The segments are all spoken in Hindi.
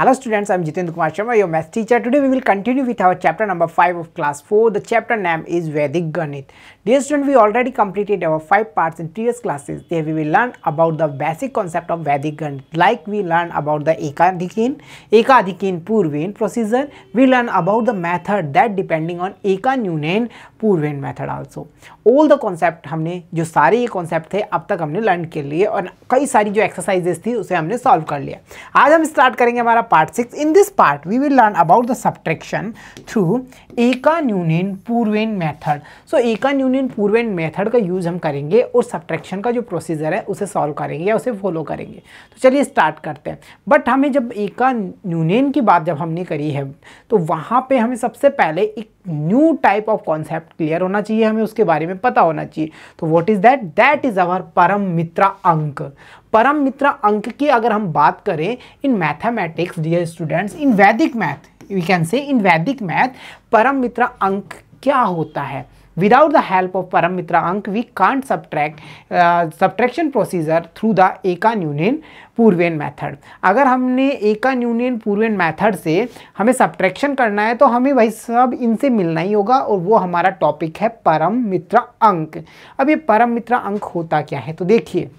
Hello students, I am Jitendra Kumar Sharma, your math teacher. Today we will continue with our chapter number 5 of class 4. The chapter name is Vedic Ganit. Dear students, we already completed our 5 parts in previous classes. There we will learn about the basic concept of Vedic Ganit. Like we learn about the Ekadhikin, Ekadhikin Purvain procedure. We learn about the method that depending on Ekanunen Purvain method also. All the concept हमने जो सारे ये concept थे अब तक हमने learn के लिए और कई सारी जो exercises थी उसे हमने solve कर लिया आज हम start करेंगे हमारा part six in this part we will learn about the subtraction through एका यूनियन पूर्वेन मेथड सो एका यूनियन पूर्वेन मेथड का यूज़ हम करेंगे और सब्ट्रैक्शन का जो प्रोसीजर है उसे सॉल्व करेंगे या उसे फॉलो करेंगे तो चलिए स्टार्ट करते हैं बट हमें जब एका यूनियन की बात जब हमने करी है तो वहाँ पर हमें सबसे पहले एक new type of concept clear होना चाहिए हमें उसके बारे में पता होना चाहिए तो what is that that is our परम मित्रा अंक परम मित्र अंक की अगर हम बात करें in mathematics dear students in Vedic math we can से इन वैदिक मैथ परम मित्र अंक क्या होता है विदाउट द हेल्प ऑफ परम मित्र अंक we can't subtract subtraction procedure through the एका न्यूनियन पूर्वेन मेथड अगर हमने एका न्यूनियन पूर्वेन मेथड से हमें सब्ट्रैक्शन करना है तो हमें वही सब इनसे मिलना ही होगा और वो हमारा टॉपिक है परम मित्र अंक अब ये परम मित्र अंक होता क्या है तो देखिए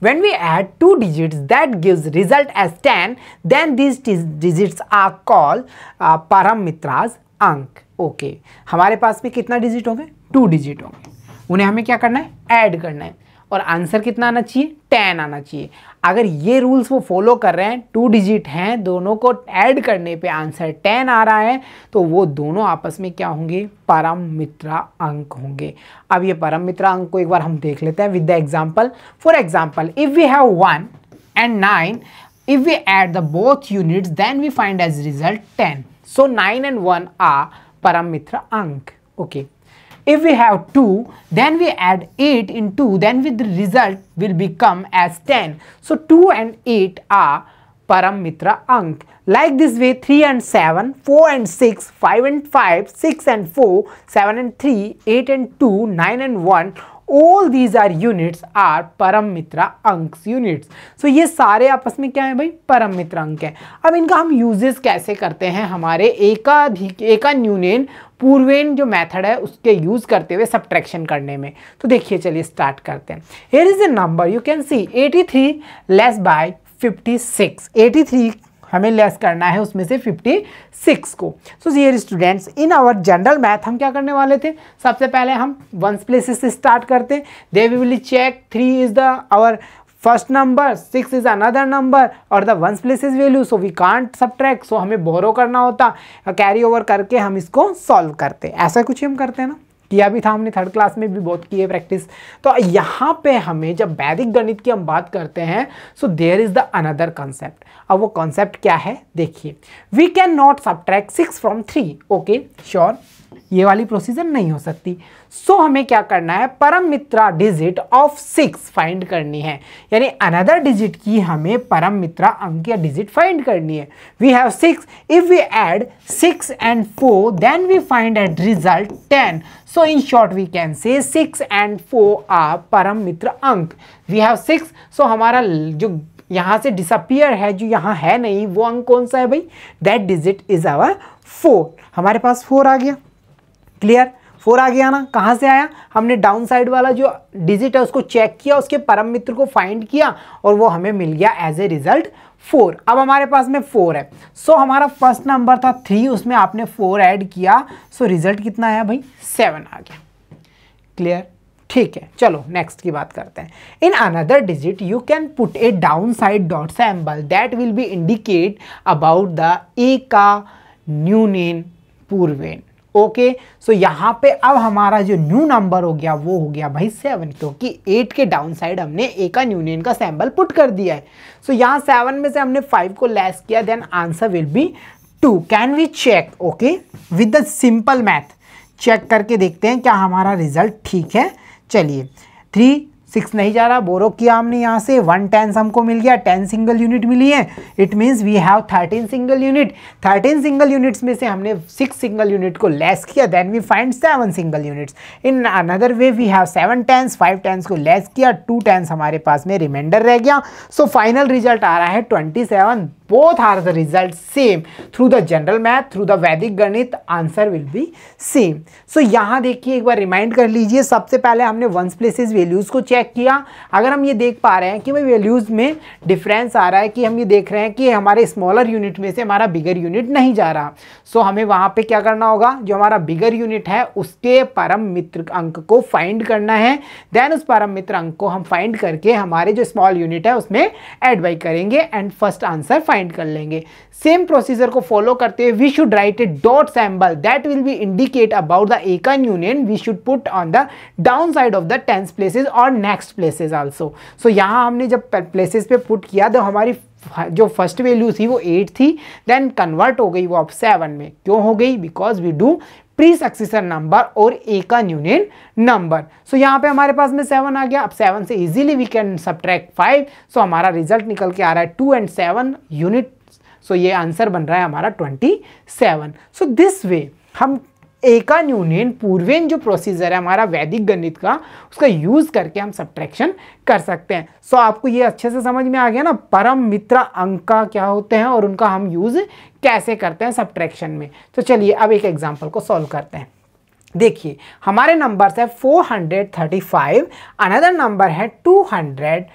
When we add two digits that gives result as 10, then these digits are called uh, paramitra's अंक okay okay. hamare paas bhi kitna digit honge two digit honge unhe hame kya karna hai add karna hai और आंसर कितना आना चाहिए टेन आना चाहिए अगर ये रूल्स वो फॉलो कर रहे हैं टू डिजिट हैं दोनों को ऐड करने पे आंसर टेन आ रहा है तो वो दोनों आपस में क्या होंगे परम मित्रा अंक होंगे अब ये परम मित्रा अंक को एक बार हम देख लेते हैं with the example for example if we have one and nine if if add the both unit then we find as result ten so nine and one 1 परम मित्र अंक okay If we have 2, then we add 8 in 2, then with the result will become as 10. So 2 and 8 are Param Mitra Ank. Like this way 3 and 7, 4 and 6, 5 and 5, 6 and 4, 7 and 3, 8 and 2, 9 and 1 all these are units are परम मित्रा अंक यूनिट्स सो ये सारे आपस में क्या है भाई परम मित्र अंक है अब इनका हम यूजेस कैसे करते हैं हमारे एकाधिक एका न्यूनेन पूर्वेन जो मेथड है उसके यूज़ करते हुए सब्ट्रैक्शन करने में तो देखिए चलिए स्टार्ट करते हैं here is a number you can see 83 three less by 56 83 हमें लेस करना है उसमें से 56 को सो जी students in our general math हम क्या करने वाले थे सबसे पहले हम वंस प्लेसेस से स्टार्ट करते they we will check three is the our first number six is another number और the ones places value so we can't sub so हमें बोरो करना होता कैरी ओवर करके हम इसको सॉल्व करते ऐसा कुछ हम करते हैं ना किया भी था हमने थर्ड क्लास में भी बहुत की है प्रैक्टिस तो यहाँ पे हमें जब वैदिक गणित की हम बात करते हैं so there is the another concept अब वो कॉन्सेप्ट क्या है देखिए we can not subtract six from three okay sure ये वाली प्रोसीजर नहीं हो सकती सो so, हमें क्या करना है परम मित्रा डिजिट ऑफ सिक्स फाइंड करनी है यानी अनदर डिजिट की हमें परम मित्रा अंक या डिजिट फाइंड करनी है we have six if we add six and four then we find at result ten so in short we can say six and four are परम मित्र अंक वी हैव सिक्स सो हमारा जो यहाँ से डिसअपियर है जो यहाँ है नहीं वो अंक कौन सा है भाई that digit is our four हमारे पास फोर आ गया क्लियर फोर आ गया ना कहाँ से आया हमने डाउन साइड वाला जो डिजिट है उसको चेक किया उसके परम मित्र को फाइंड किया और वो हमें मिल गया एज ए रिजल्ट फोर अब हमारे पास में फोर है सो so, हमारा फर्स्ट नंबर था थ्री उसमें आपने फोर ऐड किया सो so, रिजल्ट कितना आया भाई सेवन आ गया क्लियर ठीक है चलो नेक्स्ट की बात करते हैं in another digit you can put a down side dot symbol that will be indicate about the ए का न्यू नेन पूर्वेन ओके सो यहाँ पे अब हमारा जो न्यू नंबर हो गया वो हो गया भाई सेवन क्योंकि एट के डाउन साइड हमने ए का यूनियन का सैम्बल पुट कर दिया है सो so, यहाँ सेवन में से हमने फाइव को लेस किया then answer will be two can we check okay with the simple math check करके देखते हैं क्या हमारा रिजल्ट ठीक है चलिए थ्री सिक्स नहीं जा रहा बोरो की हमने यहाँ से वन टेंस हमको मिल गया टेन सिंगल यूनिट मिली है it means we have thirteen single unit thirteen single units में से हमने सिक्स सिंगल यूनिट को लेस किया then we find seven single units in another way we have seven tens five tens को लेस किया टू टेंस हमारे पास में रिमाइंडर रह गया सो फाइनल रिजल्ट आ रहा है twenty seven both are the results same through the general math through the Vedic गणित answer will be same so यहाँ देखिए एक बार रिमाइंड कर लीजिए सबसे पहले हमने वंस प्लेसेस वैल्यूज़ को चेक किया अगर हम ये देख पा रहे हैं कि भाई वैल्यूज़ में डिफरेंस आ रहा है कि हम ये देख रहे हैं कि हमारे स्मॉलर यूनिट में से हमारा बिगर यूनिट नहीं जा रहा सो so, हमें वहाँ पर क्या करना होगा जो हमारा बिगर यूनिट है उसके परम मित्र अंक को फाइंड करना है देन उस परम मित्र अंक को हम फाइंड करके हमारे जो स्मॉल यूनिट है उसमें एड बाई करेंगे and first answer find find कर लेंगे सेम प्रोसीजर को फॉलो करते हुए we should write a dot symbol that will be indicate about the एकन यूनियन we should put on the down side of the tens places और नेक्स्ट प्लेसेज ऑल्सो सो यहाँ हमने जब प्लेसेज पे पुट किया तो हमारी जो फर्स्ट वैल्यू थी वो एट थी देन कन्वर्ट हो गई वो अब सेवन में क्यों हो गई because we do predecessor number और ए का न्यूनियन नंबर सो यहाँ पे हमारे पास में सेवन आ गया अब सेवन से easily we can subtract five so हमारा रिजल्ट निकल के आ रहा है two and seven unit so ये आंसर बन रहा है हमारा twenty seven so this way हम एका यूनियन पूर्वेन जो प्रोसीजर है हमारा वैदिक गणित का उसका यूज़ करके हम सब्ट्रैक्शन कर सकते हैं सो so, आपको ये अच्छे से समझ में आ गया ना परम मित्र अंक का क्या होते हैं और उनका हम यूज़ कैसे करते हैं सब्ट्रैक्शन में तो चलिए अब एक एग्जाम्पल को सॉल्व करते हैं देखिए हमारे नंबर है 435 अनदर नंबर है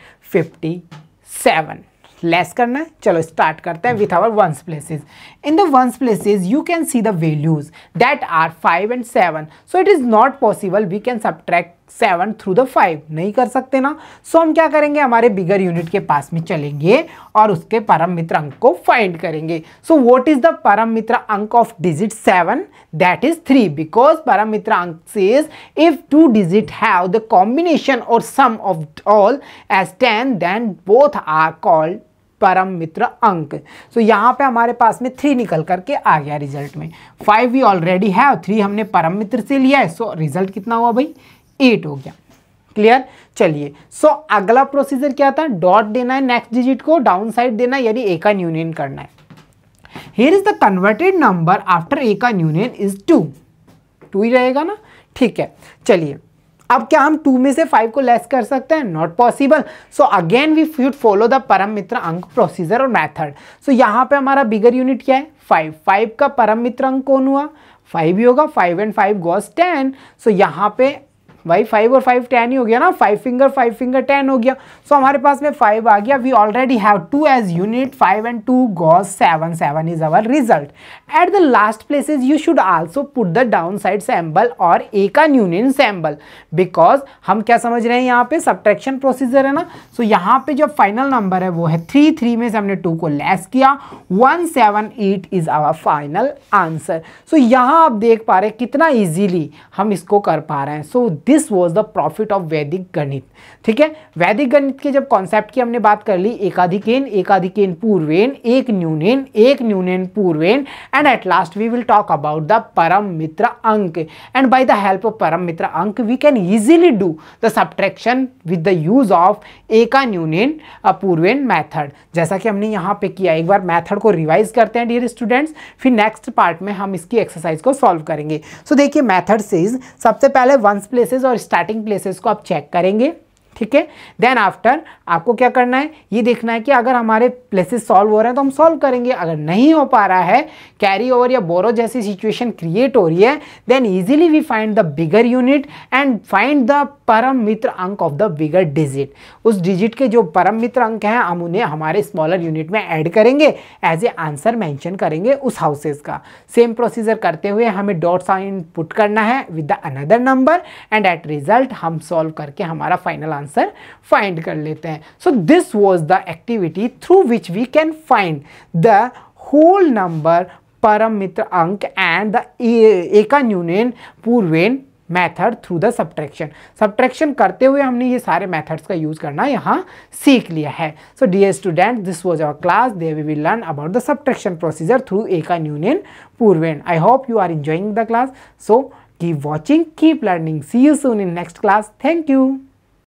सेवन लेस करना है चलो स्टार्ट करते हैं with our ones places in the ones places you can see the values that are five and seven so it is not possible we can subtract seven through the five नहीं कर सकते ना सो so, हम क्या करेंगे हमारे बिगर यूनिट के पास में चलेंगे और उसके परम मित्र अंक को फाइंड करेंगे सो वॉट इज द परम मित्र अंक of digit seven that is three because परम मित्र अंक says if two digit have the combination और sum of all as ten then both are called परम मित्र अंक सो so, यहाँ पे हमारे पास में थ्री निकल करके आ गया रिजल्ट में फाइव वी ऑलरेडी है और थ्री हमने परम मित्र से लिया है सो so, रिजल्ट कितना हुआ भाई एट हो गया क्लियर चलिए सो so, अगला प्रोसीजर क्या था डॉट देना है नेक्स्ट डिजिट को डाउन साइड देना यानी ए का यूनियन करना है here is the converted number after ए का यूनियन इज टू टू ही रहेगा ना ठीक है चलिए अब क्या हम टू में से फाइव को लेस कर सकते हैं not possible so again we should follow the परम मित्र अंक प्रोसीजर और मैथड सो यहाँ पे हमारा बिगर यूनिट क्या है फाइव फाइव का परम मित्र अंक कौन हुआ फाइव ही होगा five and five goes ten so यहाँ पे भाई फाइव और फाइव टेन ही हो गया ना five finger five finger ten हो गया सो so, हमारे पास में फाइव आ गया we already have two as unit five and two goes seven seven is our result at the last places you should also put the down side symbol और ए का न्यूनियन सैम्बल बिकॉज हम क्या समझ रहे हैं यहाँ पे सब्ट्रैक्शन प्रोसीजर है ना सो so, यहाँ पे जो फाइनल नंबर है वो है थ्री थ्री में से हमने टू को लेस किया one seven eight is our final answer so यहाँ आप देख पा रहे कितना ईजीली हम इसको कर पा रहे हैं so so, this was the profit of Vedic गणित ठीक है वैदिक गणित के जब कॉन्सेप्ट की हमने बात कर ली एकाधिकेन एकाधिकेन पूर्वेन एक न्यूनेन एक न्यूनेन पूर्वेन and at last we will talk about the परम मित्र अंक and by the help of परम मित्र अंक we can easily do the subtraction with the use of एका न्यूनेन पूर्वेन मैथड जैसा कि हमने यहाँ पे किया एक बार मैथड को रिवाइज करते हैं डियर स्टूडेंट्स फिर नेक्स्ट पार्ट में हम इसकी एक्सरसाइज को सॉल्व करेंगे सो so, देखिए मैथड से सबसे पहले वंस प्लेसेज और स्टार्टिंग प्लेसेस को आप चेक करेंगे ठीक है देन आफ्टर आपको क्या करना है ये देखना है कि अगर हमारे प्लेसेस सॉल्व हो रहे हैं तो हम सॉल्व करेंगे अगर नहीं हो पा रहा है कैरी ओवर या बोरो जैसी सिचुएशन क्रिएट हो रही है then easily we find the bigger unit and find the परम मित्र अंक ऑफ द बिगर डिजिट उस डिजिट के जो परम मित्र अंक हैं हम उन्हें हमारे स्मॉलर यूनिट में ऐड करेंगे एज ए आंसर मैंशन करेंगे उस हाउसेज का सेम प्रोसीजर करते हुए हमें डॉट साइन पुट करना है with the another number and at result हम सॉल्व करके हमारा फाइनल आंसर आंसर फाइंड कर लेते हैं so this was the activity through which we can find the whole number परम मित्र अंक एंड द एका न्यूनेन पूर्वेन method through the subtraction subtraction करते हुए हमने ये सारे मेथड्स का यूज़ करना यहाँ सीख लिया है so dear student this was our class they we will learn about the subtraction procedure through एका न्यूनियन पूर्वेन I hope you are enjoying the class so keep watching keep learning see you soon in next class thank you